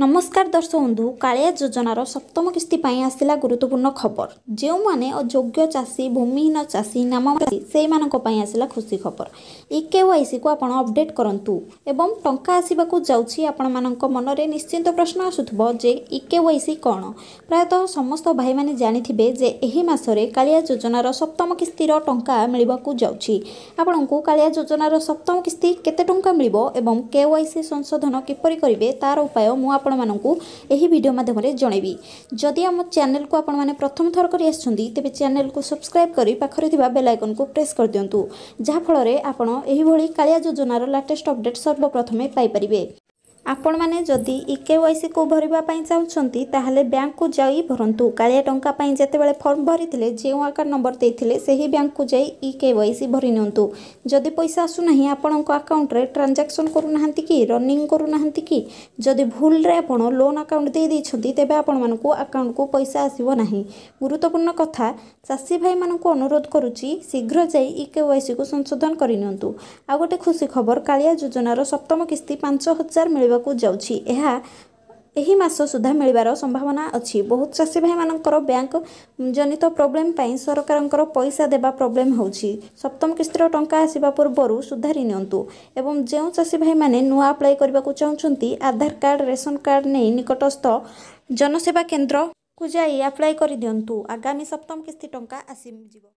ନମସ୍କାର ଦର୍ଶକ ବନ୍ଧୁ କାଳିଆ ଯୋଜନାର ସପ୍ତମ କିସ୍ତି ପାଇଁ ଆସିଲା ଗୁରୁତ୍ୱପୂର୍ଣ୍ଣ ଖବର ଯେଉଁମାନେ ଅଯୋଗ୍ୟ ଚାଷୀ ଭୂମିହୀନ ଚାଷୀ ନାମ ସେଇମାନଙ୍କ ପାଇଁ ଆସିଲା ଖୁସି ଖବର ଇ କେ ୱାଇସିକୁ ଆପଣ ଅପଡେଟ୍ କରନ୍ତୁ ଏବଂ ଟଙ୍କା ଆସିବାକୁ ଯାଉଛି ଆପଣମାନଙ୍କ ମନରେ ନିଶ୍ଚିନ୍ତ ପ୍ରଶ୍ନ ଆସୁଥିବ ଯେ ଇ କେ ୱାଇସି କ'ଣ ପ୍ରାୟତଃ ସମସ୍ତ ଭାଇମାନେ ଜାଣିଥିବେ ଯେ ଏହି ମାସରେ କାଳିଆ ଯୋଜନାର ସପ୍ତମ କିସ୍ତିର ଟଙ୍କା ମିଳିବାକୁ ଯାଉଛି ଆପଣଙ୍କୁ କାଳିଆ ଯୋଜନାର ସପ୍ତମ କିସ୍ତି କେତେ ଟଙ୍କା ମିଳିବ ଏବଂ କେ ୱାଇସି ସଂଶୋଧନ କିପରି କରିବେ ତା'ର ଉପାୟ ମୁଁ ଆପଣମାନଙ୍କୁ ଏହି ଭିଡ଼ିଓ ମାଧ୍ୟମରେ ଜଣେଇବି ଯଦି ଆମ ଚ୍ୟାନେଲକୁ ଆପଣମାନେ ପ୍ରଥମ ଥର କରି ଆସିଛନ୍ତି ତେବେ ଚ୍ୟାନେଲକୁ ସବସ୍କ୍ରାଇବ୍ କରି ପାଖରେ ଥିବା ବେଲ୍ ଆଇକନ୍କୁ ପ୍ରେସ୍ କରିଦିଅନ୍ତୁ ଯାହାଫଳରେ ଆପଣ ଏହିଭଳି କାଳିଆ ଯୋଜନାର ଲାଟେଷ୍ଟ ଅପଡେଟ୍ ସର୍ବପ୍ରଥମେ ପାଇପାରିବେ ଆପଣମାନେ ଯଦି ଇ କେ ୱାଇ ସିକୁ ଭରିବା ପାଇଁ ଚାହୁଁଛନ୍ତି ତାହେଲେ ବ୍ୟାଙ୍କକୁ ଯାଇ ଭରନ୍ତୁ କାଳିଆ ଟଙ୍କା ପାଇଁ ଯେତେବେଳେ ଫର୍ମ ଭରିଥିଲେ ଯେଉଁ ଆକାଉଣ୍ଟ ନମ୍ବର ଦେଇଥିଲେ ସେହି ବ୍ୟାଙ୍କକୁ ଯାଇ ଇ କେ ୱାଇ ସି ଭରି ନିଅନ୍ତୁ ଯଦି ପଇସା ଆସୁନାହିଁ ଆପଣଙ୍କ ଆକାଉଣ୍ଟରେ ଟ୍ରାଞ୍ଜାକ୍ସନ୍ କରୁନାହାନ୍ତି କି ରନିଂ କରୁନାହାନ୍ତି କି ଯଦି ଭୁଲରେ ଆପଣ ଲୋନ୍ ଆକାଉଣ୍ଟ ଦେଇ ଦେଇଛନ୍ତି ତେବେ ଆପଣମାନଙ୍କୁ ଆକାଉଣ୍ଟକୁ ପଇସା ଆସିବ ନାହିଁ ଗୁରୁତ୍ୱପୂର୍ଣ୍ଣ କଥା ଚାଷୀ ଭାଇମାନଙ୍କୁ ଅନୁରୋଧ କରୁଛି ଶୀଘ୍ର ଯାଇ ଇ କେ ୱାଇ ସିକୁ ସଂଶୋଧନ କରିନିଅନ୍ତୁ ଆଉ ଗୋଟେ ଖୁସି ଖବର କାଳିଆ ଯୋଜନାର ସପ୍ତମ କିସ୍ତି ପାଞ୍ଚ ହଜାର ମିଳିବ ମିଳିବାକୁ ଯାଉଛି ଏହା ଏହି ମାସ ସୁଦ୍ଧା ମିଳିବାର ସମ୍ଭାବନା ଅଛି ବହୁତ ଚାଷୀ ଭାଇମାନଙ୍କର ବ୍ୟାଙ୍କ ଜନିତ ପ୍ରୋବ୍ଲେମ୍ ପାଇଁ ସରକାରଙ୍କର ପଇସା ଦେବା ପ୍ରୋବ୍ଲେମ୍ ହେଉଛି ସପ୍ତମ କିସ୍ତିର ଟଙ୍କା ଆସିବା ପୂର୍ବରୁ ସୁଧାରି ନିଅନ୍ତୁ ଏବଂ ଯେଉଁ ଚାଷୀ ଭାଇମାନେ ନୂଆ ଆପ୍ଲାଏ କରିବାକୁ ଚାହୁଁଛନ୍ତି ଆଧାର କାର୍ଡ଼ ରେସନ କାର୍ଡ଼ ନେଇ ନିକଟସ୍ଥ ଜନସେବା କେନ୍ଦ୍ରକୁ ଯାଇ ଆପ୍ଲାଏ କରିଦିଅନ୍ତୁ ଆଗାମୀ ସପ୍ତମ କିସ୍ତି ଟଙ୍କା ଆସିଯିବ